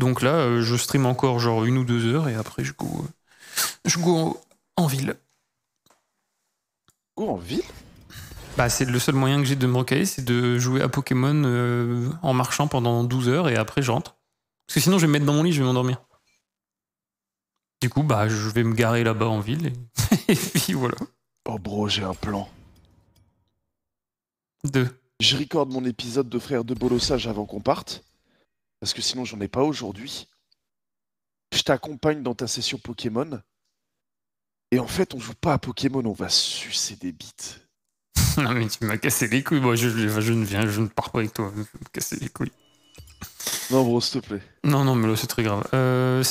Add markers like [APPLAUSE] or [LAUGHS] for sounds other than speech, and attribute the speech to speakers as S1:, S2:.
S1: Donc là, euh, je stream encore genre une ou deux heures et après je go, euh,
S2: je go en ville. Go en ville
S1: bah, c'est le seul moyen que j'ai de me recaler, c'est de jouer à Pokémon euh, en marchant pendant 12 heures et après je rentre. Parce que sinon, je vais me mettre dans mon lit, je vais m'endormir. Du coup, bah, je vais me garer là-bas en ville
S2: et, [LAUGHS] puis voilà. Oh, bro, j'ai un plan. Deux. Je recorde mon épisode de Frères de Bolossage avant qu'on parte parce que sinon j'en ai pas aujourd'hui. Je t'accompagne dans ta session Pokémon. Et en fait, on joue pas à Pokémon, on va sucer des bites.
S1: [LAUGHS] non mais tu m'as cassé les couilles, moi je, ne viens, je ne pars pas avec toi, je vais me casser les couilles.
S2: Non bro, s'il te plaît.
S1: Non non mais là c'est très grave. Euh,